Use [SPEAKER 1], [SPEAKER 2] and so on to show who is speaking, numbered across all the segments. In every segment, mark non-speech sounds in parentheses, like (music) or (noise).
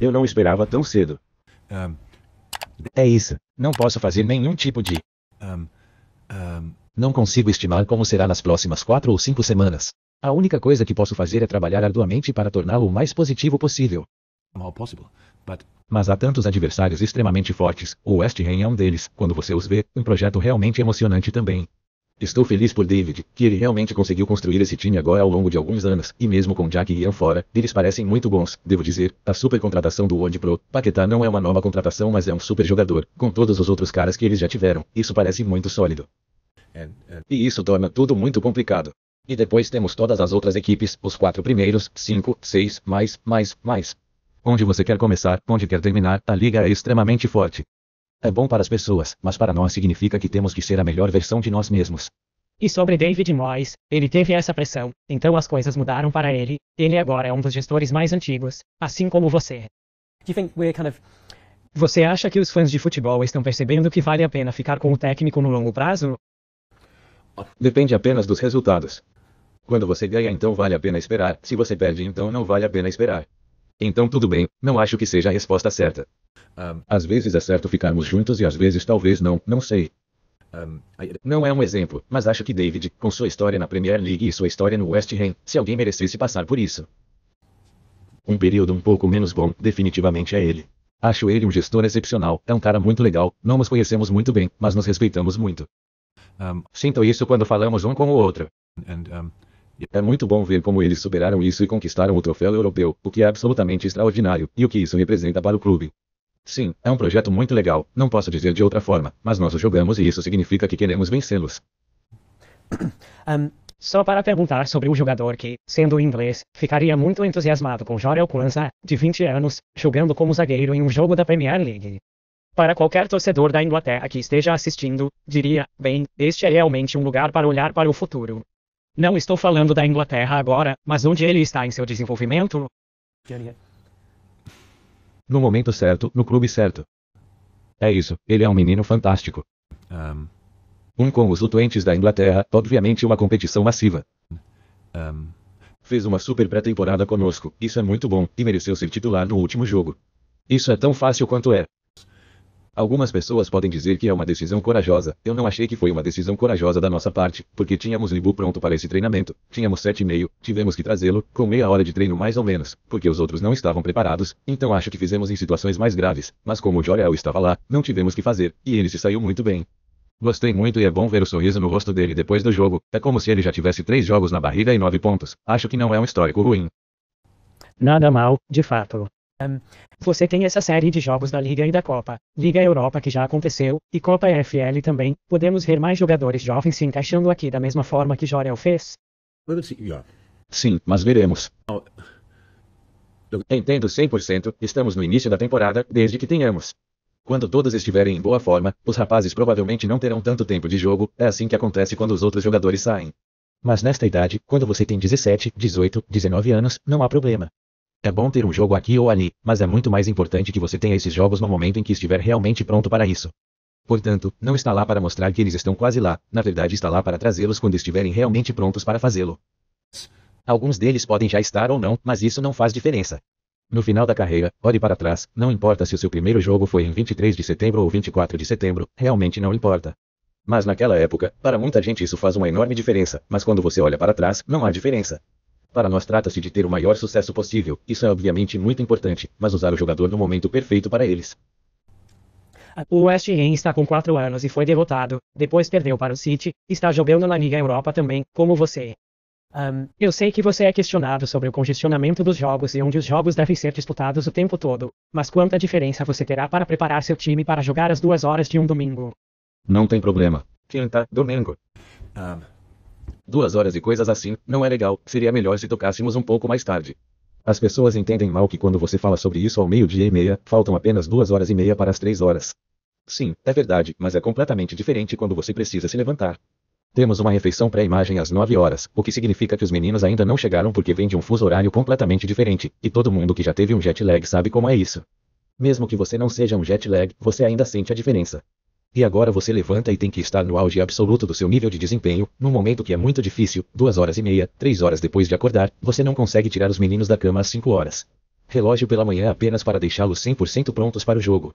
[SPEAKER 1] Eu não esperava tão cedo. Um, é isso. Não posso fazer nenhum tipo de. Um, um, não consigo estimar como será nas próximas quatro ou cinco semanas. A única coisa que posso fazer é trabalhar arduamente para torná-lo o mais positivo possível. Possible, but... Mas há tantos adversários extremamente fortes, o West Ham é um deles. Quando você os vê, um projeto realmente emocionante também. Estou feliz por David, que ele realmente conseguiu construir esse time agora ao longo de alguns anos, e mesmo com Jack e Ian fora, eles parecem muito bons, devo dizer. A super contratação do World Pro, Paquetá não é uma nova contratação mas é um super jogador, com todos os outros caras que eles já tiveram, isso parece muito sólido. E isso torna tudo muito complicado. E depois temos todas as outras equipes, os quatro primeiros, cinco, seis, mais, mais, mais. Onde você quer começar, onde quer terminar, a liga é extremamente forte. É bom para as pessoas, mas para nós significa que temos que ser a melhor versão de nós mesmos.
[SPEAKER 2] E sobre David Moyes, ele teve essa pressão, então as coisas mudaram para ele, ele agora é um dos gestores mais antigos, assim como você. Você acha que os fãs de futebol estão percebendo que vale a pena ficar com o técnico no longo prazo?
[SPEAKER 1] Depende apenas dos resultados. Quando você ganha, então vale a pena esperar, se você perde, então não vale a pena esperar. Então tudo bem, não acho que seja a resposta certa. Às vezes é certo ficarmos juntos e às vezes talvez não, não sei. Um, I... Não é um exemplo, mas acho que David, com sua história na Premier League e sua história no West Ham, se alguém merecesse passar por isso. Um período um pouco menos bom, definitivamente é ele. Acho ele um gestor excepcional, é um cara muito legal, não nos conhecemos muito bem, mas nos respeitamos muito. Um, Sinto isso quando falamos um com o outro. And, um... É muito bom ver como eles superaram isso e conquistaram o troféu europeu, o que é absolutamente extraordinário, e o que isso representa para o clube. Sim, é um projeto muito legal, não posso dizer de outra forma, mas nós o jogamos e isso significa que queremos vencê-los.
[SPEAKER 2] Um, (clears throat) só para perguntar sobre o jogador que, sendo inglês, ficaria muito entusiasmado com Jorel Kwanzaa, de 20 anos, jogando como zagueiro em um jogo da Premier League. Para qualquer torcedor da Inglaterra que esteja assistindo, diria, bem, este é realmente um lugar para olhar para o futuro. Não estou falando da Inglaterra agora, mas onde ele está em seu desenvolvimento?
[SPEAKER 1] No momento certo, no clube certo. É isso, ele é um menino fantástico. Um, um com os utentes da Inglaterra, obviamente uma competição massiva. Um, Fez uma super pré-temporada conosco, isso é muito bom, e mereceu ser titular no último jogo. Isso é tão fácil quanto é. Algumas pessoas podem dizer que é uma decisão corajosa. Eu não achei que foi uma decisão corajosa da nossa parte, porque tínhamos Libu pronto para esse treinamento. Tínhamos sete e meio, tivemos que trazê-lo, com meia hora de treino mais ou menos, porque os outros não estavam preparados, então acho que fizemos em situações mais graves. Mas como o Jorel estava lá, não tivemos que fazer, e ele se saiu muito bem. Gostei muito e é bom ver o sorriso no rosto dele depois do jogo. É como se ele já tivesse três jogos na barriga e nove pontos. Acho que não é um histórico ruim.
[SPEAKER 2] Nada mal, de fato. Um, você tem essa série de jogos da Liga e da Copa, Liga Europa que já aconteceu, e Copa FL também. Podemos ver mais jogadores jovens se encaixando aqui da mesma forma que Jorel fez? Assim,
[SPEAKER 1] Sim, mas veremos. Entendo 100%, estamos no início da temporada, desde que tenhamos. Quando todos estiverem em boa forma, os rapazes provavelmente não terão tanto tempo de jogo, é assim que acontece quando os outros jogadores saem. Mas nesta idade, quando você tem 17, 18, 19 anos, não há problema. É bom ter um jogo aqui ou ali, mas é muito mais importante que você tenha esses jogos no momento em que estiver realmente pronto para isso. Portanto, não está lá para mostrar que eles estão quase lá, na verdade está lá para trazê-los quando estiverem realmente prontos para fazê-lo. Alguns deles podem já estar ou não, mas isso não faz diferença. No final da carreira, olhe para trás, não importa se o seu primeiro jogo foi em 23 de setembro ou 24 de setembro, realmente não importa. Mas naquela época, para muita gente isso faz uma enorme diferença, mas quando você olha para trás, não há diferença. Para nós trata-se de ter o maior sucesso possível, isso é obviamente muito importante, mas usar o jogador no momento perfeito para eles.
[SPEAKER 2] O West Ham está com 4 anos e foi derrotado, depois perdeu para o City, está jogando na Liga Europa também, como você. Um, eu sei que você é questionado sobre o congestionamento dos jogos e onde os jogos devem ser disputados o tempo todo, mas quanta diferença você terá para preparar seu time para jogar as duas horas de um domingo?
[SPEAKER 1] Não tem problema. Quinta, tá domingo. Um, Duas horas e coisas assim, não é legal, seria melhor se tocássemos um pouco mais tarde. As pessoas entendem mal que quando você fala sobre isso ao meio-dia e meia, faltam apenas duas horas e meia para as três horas. Sim, é verdade, mas é completamente diferente quando você precisa se levantar. Temos uma refeição pré-imagem às 9 horas, o que significa que os meninos ainda não chegaram porque vem de um fuso horário completamente diferente, e todo mundo que já teve um jet lag sabe como é isso. Mesmo que você não seja um jet lag, você ainda sente a diferença. E agora você levanta e tem que estar no auge absoluto do seu nível de desempenho, num momento que é muito difícil, duas horas e meia, três horas depois de acordar, você não consegue tirar os meninos da cama às cinco horas. Relógio pela manhã apenas para deixá-los 100% prontos para o jogo.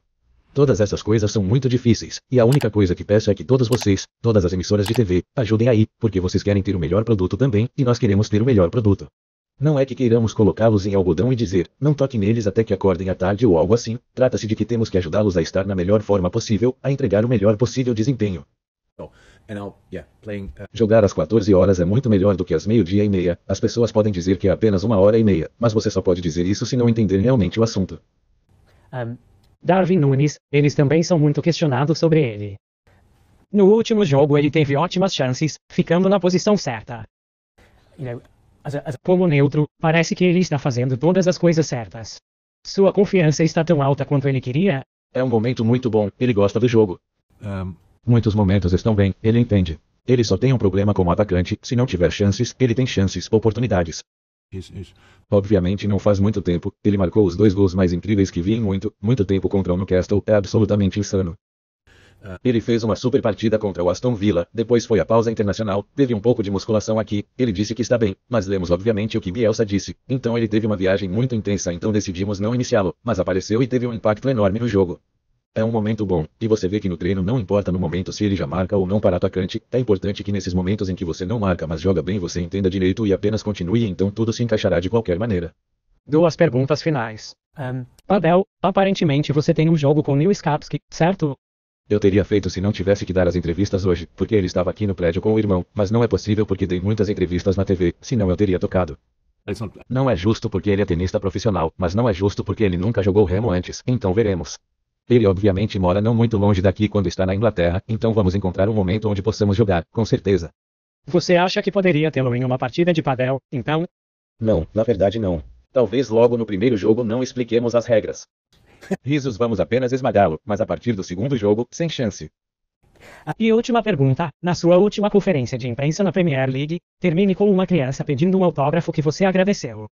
[SPEAKER 1] Todas essas coisas são muito difíceis, e a única coisa que peço é que todos vocês, todas as emissoras de TV, ajudem aí, porque vocês querem ter o melhor produto também, e nós queremos ter o melhor produto. Não é que queiramos colocá-los em algodão e dizer, não toque neles até que acordem à tarde ou algo assim, trata-se de que temos que ajudá-los a estar na melhor forma possível, a entregar o melhor possível desempenho. Oh, I'll, yeah, playing, uh... Jogar às 14 horas é muito melhor do que às meio-dia e meia, as pessoas podem dizer que é apenas uma hora e meia, mas você só pode dizer isso se não entender realmente o assunto.
[SPEAKER 2] Um, Darwin Nunes, eles também são muito questionados sobre ele. No último jogo ele teve ótimas chances, ficando na posição certa. You know, como neutro, parece que ele está fazendo todas as coisas certas. Sua confiança está tão alta quanto ele queria.
[SPEAKER 1] É um momento muito bom, ele gosta do jogo. Um... Muitos momentos estão bem, ele entende. Ele só tem um problema como atacante, se não tiver chances, ele tem chances, oportunidades. Isso, isso. Obviamente não faz muito tempo, ele marcou os dois gols mais incríveis que vi em muito, muito tempo contra o Newcastle, é absolutamente insano. Ele fez uma super partida contra o Aston Villa, depois foi a pausa internacional, teve um pouco de musculação aqui, ele disse que está bem, mas lemos obviamente o que Bielsa disse, então ele teve uma viagem muito intensa então decidimos não iniciá-lo, mas apareceu e teve um impacto enorme no jogo. É um momento bom, e você vê que no treino não importa no momento se ele já marca ou não para atacante, é importante que nesses momentos em que você não marca mas joga bem você entenda direito e apenas continue então tudo se encaixará de qualquer maneira.
[SPEAKER 2] Duas perguntas finais. Um, Pavel, aparentemente você tem um jogo com Neil Skapski, certo?
[SPEAKER 1] Eu teria feito se não tivesse que dar as entrevistas hoje, porque ele estava aqui no prédio com o irmão, mas não é possível porque dei muitas entrevistas na TV, senão eu teria tocado. Não é justo porque ele é tenista profissional, mas não é justo porque ele nunca jogou remo antes, então veremos. Ele obviamente mora não muito longe daqui quando está na Inglaterra, então vamos encontrar um momento onde possamos jogar, com certeza.
[SPEAKER 2] Você acha que poderia tê-lo em uma partida de padel,
[SPEAKER 1] então? Não, na verdade não. Talvez logo no primeiro jogo não expliquemos as regras. Risos vamos apenas esmagá-lo, mas a partir do segundo jogo, sem chance.
[SPEAKER 2] E última pergunta, na sua última conferência de imprensa na Premier League, termine com uma criança pedindo um autógrafo que você agradeceu.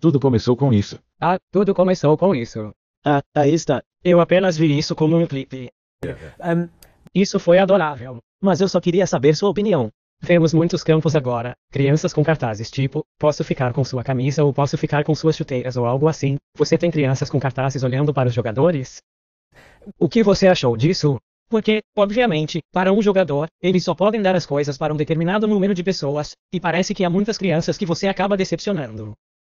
[SPEAKER 1] Tudo começou com isso.
[SPEAKER 2] Ah, tudo começou com isso. Ah, aí está. Eu apenas vi isso como um clipe. É. um, isso foi adorável. Mas eu só queria saber sua opinião. Temos muitos campos agora, crianças com cartazes tipo, posso ficar com sua camisa ou posso ficar com suas chuteiras ou algo assim. Você tem crianças com cartazes olhando para os jogadores? O que você achou disso? Porque, obviamente, para um jogador, eles só podem dar as coisas para um determinado número de pessoas, e parece que há muitas crianças que você acaba decepcionando.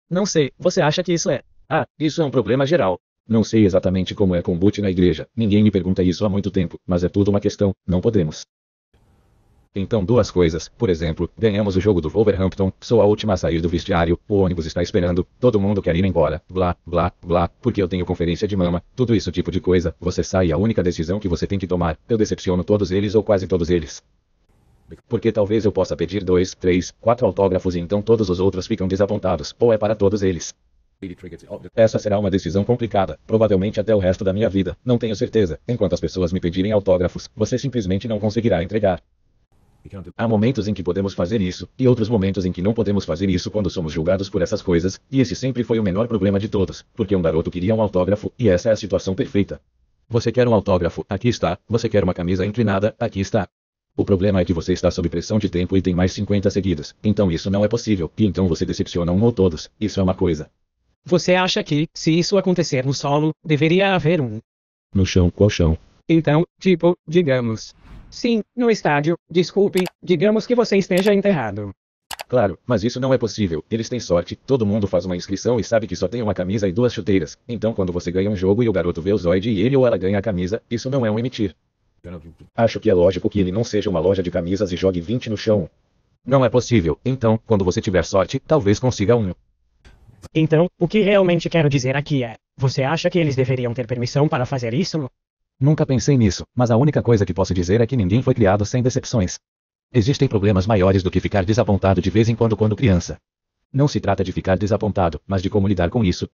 [SPEAKER 2] Não sei, você acha que isso é? Ah, isso é um problema geral.
[SPEAKER 1] Não sei exatamente como é combate na igreja, ninguém me pergunta isso há muito tempo, mas é tudo uma questão, não podemos. Então duas coisas, por exemplo, ganhamos o jogo do Wolverhampton, sou a última a sair do vestiário, o ônibus está esperando, todo mundo quer ir embora, blá, blá, blá, porque eu tenho conferência de mama, tudo isso tipo de coisa, você sai e a única decisão que você tem que tomar, eu decepciono todos eles ou quase todos eles. Porque talvez eu possa pedir dois, três, quatro autógrafos e então todos os outros ficam desapontados, ou é para todos eles. Essa será uma decisão complicada, provavelmente até o resto da minha vida, não tenho certeza. Enquanto as pessoas me pedirem autógrafos, você simplesmente não conseguirá entregar. Há momentos em que podemos fazer isso, e outros momentos em que não podemos fazer isso quando somos julgados por essas coisas, e esse sempre foi o menor problema de todos, porque um garoto queria um autógrafo, e essa é a situação perfeita. Você quer um autógrafo, aqui está, você quer uma camisa inclinada, aqui está. O problema é que você está sob pressão de tempo e tem mais 50 seguidas, então isso não é possível, e então você decepciona um ou todos, isso é uma coisa.
[SPEAKER 2] Você acha que, se isso acontecer no solo, deveria haver um?
[SPEAKER 1] No chão, qual chão?
[SPEAKER 2] Então, tipo, digamos, Sim, no estádio. Desculpe, digamos que você esteja enterrado.
[SPEAKER 1] Claro, mas isso não é possível. Eles têm sorte, todo mundo faz uma inscrição e sabe que só tem uma camisa e duas chuteiras. Então quando você ganha um jogo e o garoto vê o Zoid e ele ou ela ganha a camisa, isso não é um emitir. Acho que é lógico que ele não seja uma loja de camisas e jogue 20 no chão. Não é possível. Então, quando você tiver sorte, talvez consiga um.
[SPEAKER 2] Então, o que realmente quero dizer aqui é: você acha que eles deveriam ter permissão para fazer isso?
[SPEAKER 1] Nunca pensei nisso, mas a única coisa que posso dizer é que ninguém foi criado sem decepções. Existem problemas maiores do que ficar desapontado de vez em quando quando criança. Não se trata de ficar desapontado, mas de como lidar com isso,